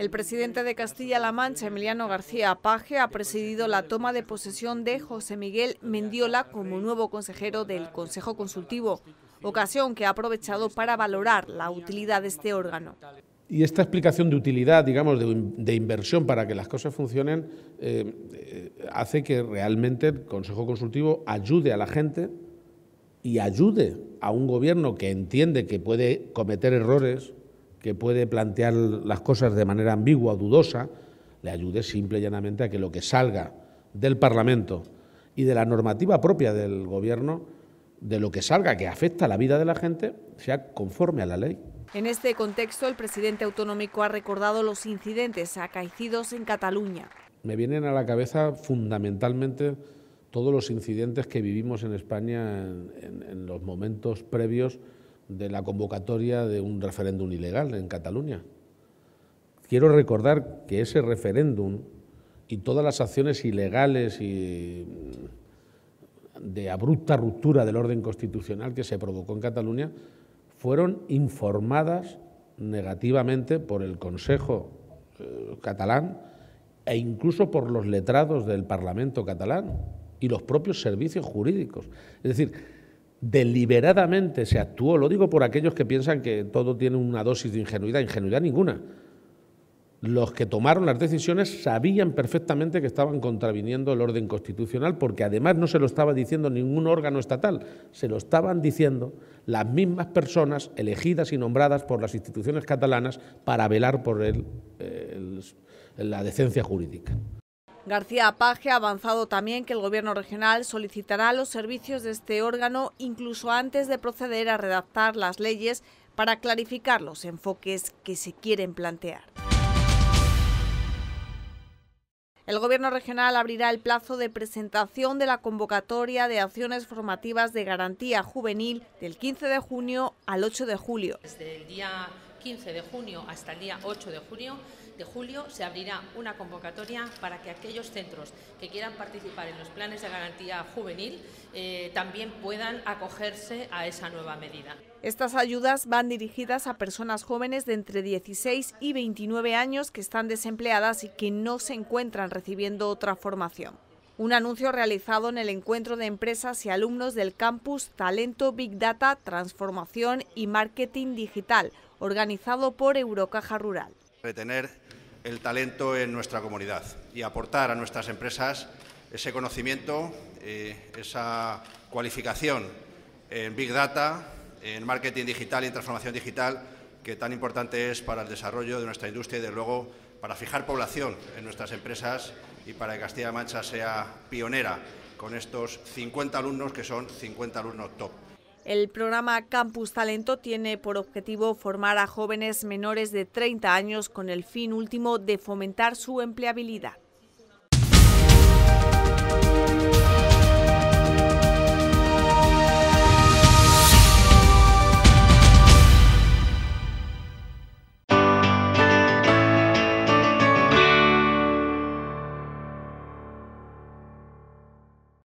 El presidente de Castilla-La Mancha, Emiliano García Paje, ha presidido la toma de posesión de José Miguel Mendiola como nuevo consejero del Consejo Consultivo, ocasión que ha aprovechado para valorar la utilidad de este órgano. Y esta explicación de utilidad, digamos, de, inversión para que las cosas funcionen, eh, eh, hace que realmente el Consejo Consultivo ayude a la gente y ayude a un gobierno que entiende que puede cometer errores que puede plantear las cosas de manera ambigua o dudosa, le ayude simple y llanamente a que lo que salga del Parlamento y de la normativa propia del Gobierno, de lo que salga que afecta a la vida de la gente, sea conforme a la ley. En este contexto, el presidente autonómico ha recordado los incidentes acaecidos en Cataluña. Me vienen a la cabeza fundamentalmente todos los incidentes que vivimos en España en los momentos previos de la convocatoria de un referéndum ilegal en Cataluña. Quiero recordar que ese referéndum y todas las acciones ilegales y mm, de abrupta ruptura del orden constitucional que se provocó en Cataluña fueron informadas negativamente por el Consejo eh, catalán e incluso por los letrados del Parlamento catalán y los propios servicios jurídicos. Es decir, deliberadamente se actuó, lo digo por aquellos que piensan que todo tiene una dosis de ingenuidad, ingenuidad ninguna. Los que tomaron las decisiones sabían perfectamente que estaban contraviniendo el orden constitucional, porque además no se lo estaba diciendo ningún órgano estatal, se lo estaban diciendo las mismas personas elegidas y nombradas por las instituciones catalanas para velar por la decencia jurídica. García Paje ha avanzado también que el Gobierno regional solicitará los servicios de este órgano incluso antes de proceder a redactar las leyes para clarificar los enfoques que se quieren plantear. El Gobierno regional abrirá el plazo de presentación de la convocatoria de acciones formativas de garantía juvenil del 15 de junio al 8 de julio. 15 de junio hasta el día 8 de julio se abrirá una convocatoria para que aquellos centros que quieran participar en los planes de garantía juvenil eh, también puedan acogerse a esa nueva medida. Estas ayudas van dirigidas a personas jóvenes de entre 16 y 29 años que están desempleadas y que no se encuentran recibiendo otra formación. Un anuncio realizado en el encuentro de empresas y alumnos del campus Talento Big Data, Transformación y Marketing Digital, organizado por Eurocaja Rural. Retener el talento en nuestra comunidad y aportar a nuestras empresas ese conocimiento, eh, esa cualificación en Big Data, en marketing digital y en transformación digital que tan importante es para el desarrollo de nuestra industria y, de luego, para fijar población en nuestras empresas y para que castilla Mancha sea pionera con estos 50 alumnos que son 50 alumnos top. El programa Campus Talento tiene por objetivo formar a jóvenes menores de 30 años con el fin último de fomentar su empleabilidad.